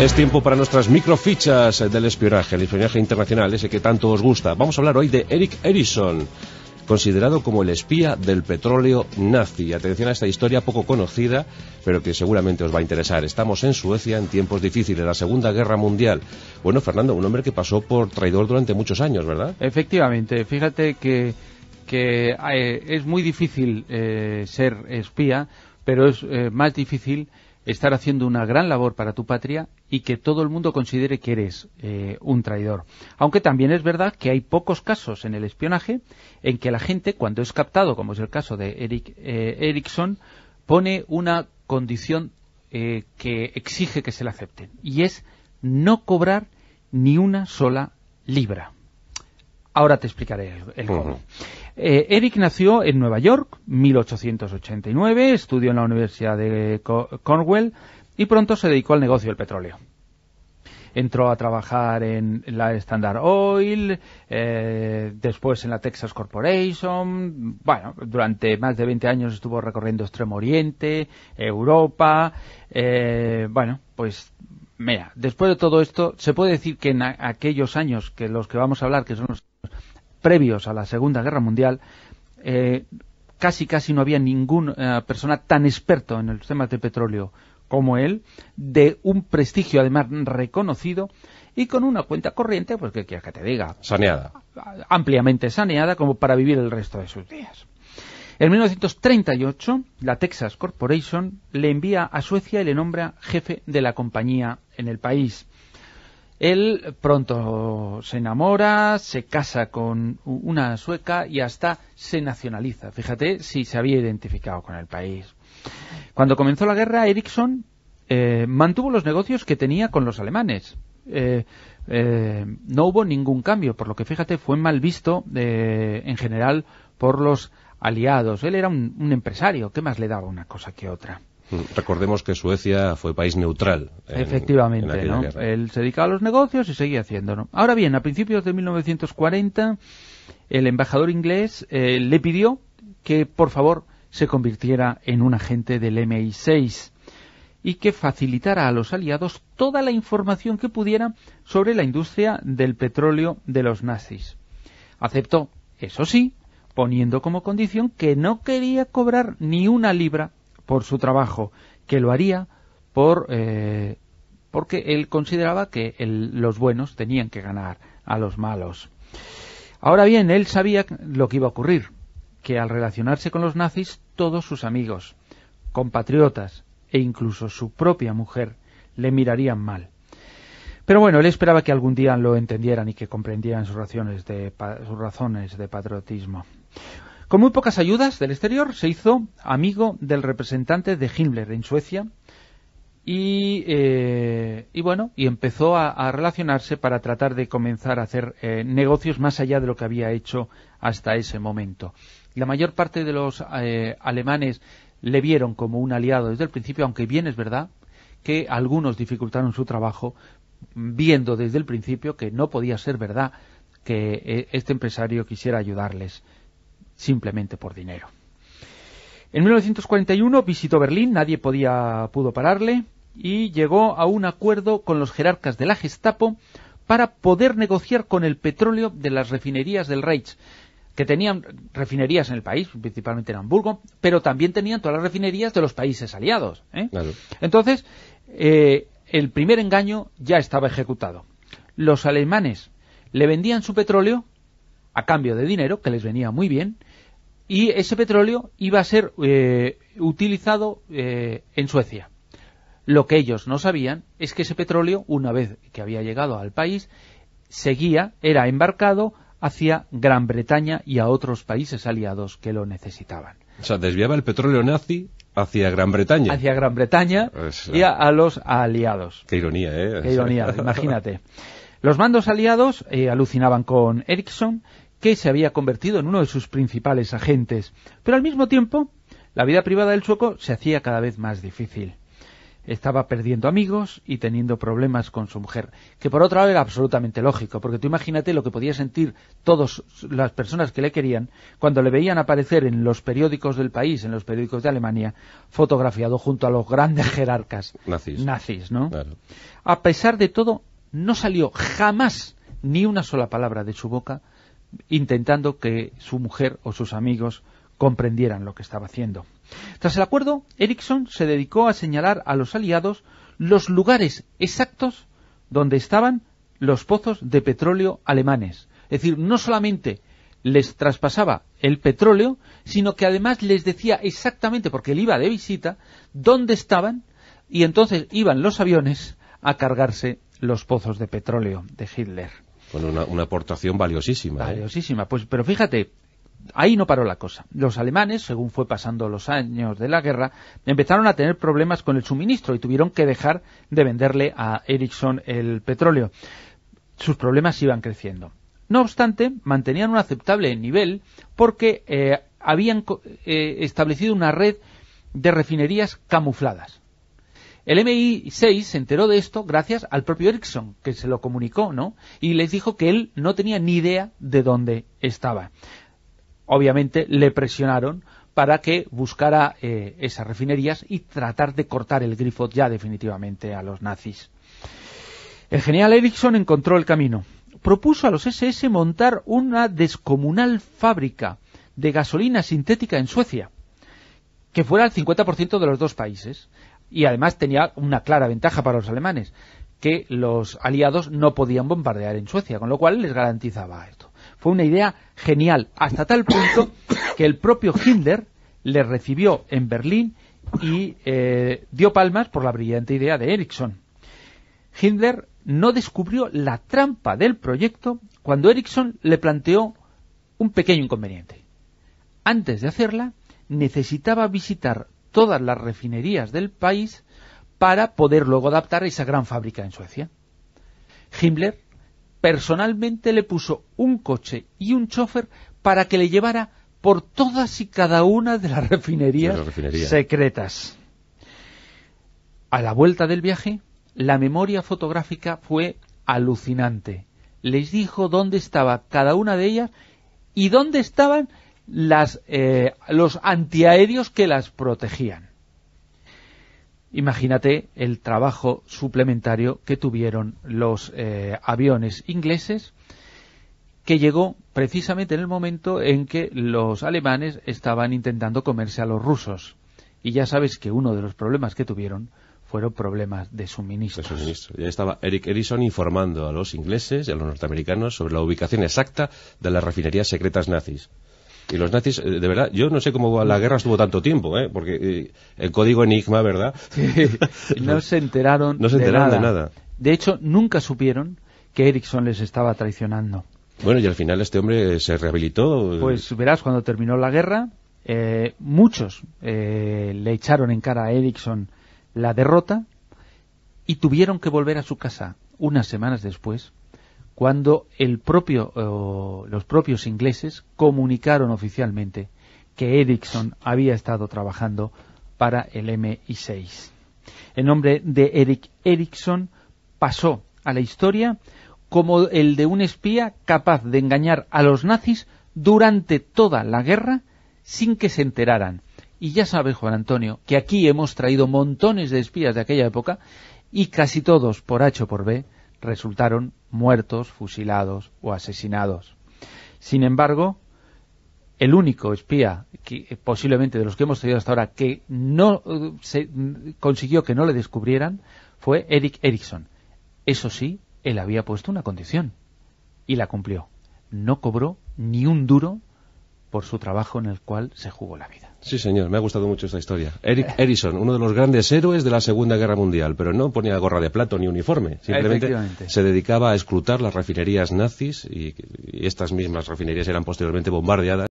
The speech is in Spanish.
Es tiempo para nuestras microfichas del espionaje, el espionaje internacional, ese que tanto os gusta. Vamos a hablar hoy de Eric Edison, considerado como el espía del petróleo nazi. Atención a esta historia poco conocida, pero que seguramente os va a interesar. Estamos en Suecia en tiempos difíciles, la Segunda Guerra Mundial. Bueno, Fernando, un hombre que pasó por traidor durante muchos años, ¿verdad? Efectivamente, fíjate que, eh, es muy difícil eh, ser espía, pero es eh, más difícil estar haciendo una gran labor para tu patria y que todo el mundo considere que eres eh, un traidor. Aunque también es verdad que hay pocos casos en el espionaje en que la gente, cuando es captado, como es el caso de Eric eh, Erickson, pone una condición eh, que exige que se la acepten y es no cobrar ni una sola libra. Ahora te explicaré el cómo. Eh, Eric nació en Nueva York, 1889, estudió en la Universidad de Cornwall y pronto se dedicó al negocio del petróleo. Entró a trabajar en la Standard Oil, eh, después en la Texas Corporation. Bueno, durante más de 20 años estuvo recorriendo Extremo Oriente, Europa. Eh, bueno, pues mira, después de todo esto, se puede decir que en aquellos años que los que vamos a hablar, que son los previos a la Segunda Guerra Mundial, eh, casi casi no había ninguna eh, persona tan experto en el tema de petróleo como él, de un prestigio además reconocido y con una cuenta corriente, pues que quieras que te diga, saneada, ampliamente saneada como para vivir el resto de sus días. En 1938, la Texas Corporation le envía a Suecia y le nombra jefe de la compañía en el país. Él pronto se enamora, se casa con una sueca y hasta se nacionaliza. Fíjate si se había identificado con el país. Cuando comenzó la guerra, Ericsson eh, mantuvo los negocios que tenía con los alemanes. Eh, eh, no hubo ningún cambio, por lo que fíjate, fue mal visto en general por los aliados. Él era un, un empresario, ¿qué más le daba una cosa que otra? Recordemos que Suecia fue país neutral. Efectivamente, ¿no? Él se dedicaba a los negocios y seguía haciéndolo. Ahora bien, a principios de 1940, el embajador inglés eh, le pidió que, por favor, se convirtiera en un agente del MI6 y que facilitara a los aliados toda la información que pudiera sobre la industria del petróleo de los nazis. Aceptó, eso sí, poniendo como condición que no quería cobrar ni una libra por su trabajo, que lo haría por, eh, porque él consideraba que los buenos tenían que ganar a los malos. Ahora bien, él sabía lo que iba a ocurrir, que al relacionarse con los nazis, todos sus amigos, compatriotas e incluso su propia mujer le mirarían mal. Pero bueno, él esperaba que algún día lo entendieran y que comprendieran sus de, sus razones de patriotismo. Con muy pocas ayudas del exterior, se hizo amigo del representante de Himmler en Suecia y, eh, bueno, y empezó a, relacionarse para tratar de comenzar a hacer eh, negocios más allá de lo que había hecho hasta ese momento. La mayor parte de los eh, alemanes le vieron como un aliado desde el principio, aunque bien es verdad que algunos dificultaron su trabajo viendo desde el principio que no podía ser verdad que este empresario quisiera ayudarles, simplemente por dinero. En 1941 visitó Berlín, nadie podía, pudo pararle, y llegó a un acuerdo con los jerarcas de la Gestapo para poder negociar con el petróleo de las refinerías del Reich, que tenían refinerías en el país, principalmente en Hamburgo, pero también tenían todas las refinerías de los países aliados. ¿eh? Entonces, eh, el primer engaño ya estaba ejecutado. Los alemanes le vendían su petróleo a cambio de dinero, que les venía muy bien, y ese petróleo iba a ser eh, utilizado eh, en Suecia. Lo que ellos no sabían es que ese petróleo, una vez que había llegado al país, seguía, era embarcado hacia Gran Bretaña y a otros países aliados que lo necesitaban. O sea, desviaba el petróleo nazi hacia Gran Bretaña. Hacia Gran Bretaña pues, y ah. a, los aliados. Qué ironía, ¿eh? Qué ironía, imagínate. Los mandos aliados eh, alucinaban con Ericsson, que se había convertido en uno de sus principales agentes. Pero al mismo tiempo, la vida privada del sueco se hacía cada vez más difícil. Estaba perdiendo amigos y teniendo problemas con su mujer, que por otro lado era absolutamente lógico, porque tú imagínate lo que podía sentir todas las personas que le querían cuando le veían aparecer en los periódicos del país, en los periódicos de Alemania, fotografiado junto a los grandes jerarcas nazis, ¿no? A pesar de todo, no salió jamás ni una sola palabra de su boca intentando que su mujer o sus amigos comprendieran lo que estaba haciendo. Tras el acuerdo, Ericsson se dedicó a señalar a los aliados los lugares exactos donde estaban los pozos de petróleo alemanes. Es decir, no solamente les traspasaba el petróleo, sino que además les decía exactamente, porque él iba de visita, dónde estaban, y entonces iban los aviones a cargarse los pozos de petróleo de Hitler. Con una, aportación valiosísima. ¿eh? Valiosísima. Pues, pero fíjate, ahí no paró la cosa. Los alemanes, según fue pasando los años de la guerra, empezaron a tener problemas con el suministro y tuvieron que dejar de venderle a Ericsson el petróleo. Sus problemas iban creciendo. No obstante, mantenían un aceptable nivel porque eh, habían eh, establecido una red de refinerías camufladas. El MI6 se enteró de esto gracias al propio Ericsson, que se lo comunicó, ¿no? Y les dijo que él no tenía ni idea de dónde estaba. Obviamente le presionaron para que buscara eh, esas refinerías y tratar de cortar el grifo ya definitivamente a los nazis. El general Ericsson encontró el camino. Propuso a los SS montar una descomunal fábrica de gasolina sintética en Suecia, que fuera el 50% de los dos países y además tenía una clara ventaja para los alemanes, que los aliados no podían bombardear en Suecia, con lo cual les garantizaba esto. Fue una idea genial, hasta tal punto que el propio Hitler le recibió en Berlín y eh, dio palmas por la brillante idea de Ericsson. Hitler no descubrió la trampa del proyecto cuando Ericsson le planteó un pequeño inconveniente. Antes de hacerla, necesitaba visitar todas las refinerías del país para poder luego adaptar a esa gran fábrica en Suecia. Himmler personalmente le puso un coche y un chofer para que le llevara por todas y cada una de las refinerías secretas. A la vuelta del viaje, la memoria fotográfica fue alucinante. Les dijo dónde estaba cada una de ellas y dónde estaban las, eh, los antiaéreos que las protegían. Imagínate el trabajo suplementario que tuvieron los eh, aviones ingleses, que llegó precisamente en el momento en que los alemanes estaban intentando comerse a los rusos. Y ya sabes que uno de los problemas que tuvieron fueron problemas de suministro. Ya estaba Eric Edison informando a los ingleses y a los norteamericanos sobre la ubicación exacta de las refinerías secretas nazis. Y los nazis, eh, de verdad, yo no sé cómo la guerra estuvo tanto tiempo, eh, porque eh, el código Enigma, ¿verdad? no se enteraron, de, nada. de hecho, nunca supieron que Erickson les estaba traicionando. Bueno, y al final este hombre se rehabilitó. Pues verás, cuando terminó la guerra, muchos le echaron en cara a Ericsson la derrota y tuvieron que volver a su casa unas semanas después cuando el propio, eh, los propios ingleses comunicaron oficialmente que Ericsson había estado trabajando para el MI6. El nombre de Eric Ericsson pasó a la historia como el de un espía capaz de engañar a los nazis durante toda la guerra sin que se enteraran. Y ya sabes, Juan Antonio, que aquí hemos traído montones de espías de aquella época y casi todos, por H o por B, resultaron muertos, fusilados o asesinados. Sin embargo, el único espía, que, eh, posiblemente de los que hemos tenido hasta ahora, que no eh, se, consiguió que no le descubrieran, fue Eric Erickson. Eso sí, él había puesto una condición y la cumplió. No cobró ni un duro por su trabajo en el cual se jugó la vida. Sí, señor, me ha gustado mucho esta historia. Eric Erison, uno de los grandes héroes de la Segunda Guerra Mundial, pero no ponía gorra de plato ni uniforme. Simplemente se dedicaba a escrutar las refinerías nazis y estas mismas refinerías eran posteriormente bombardeadas.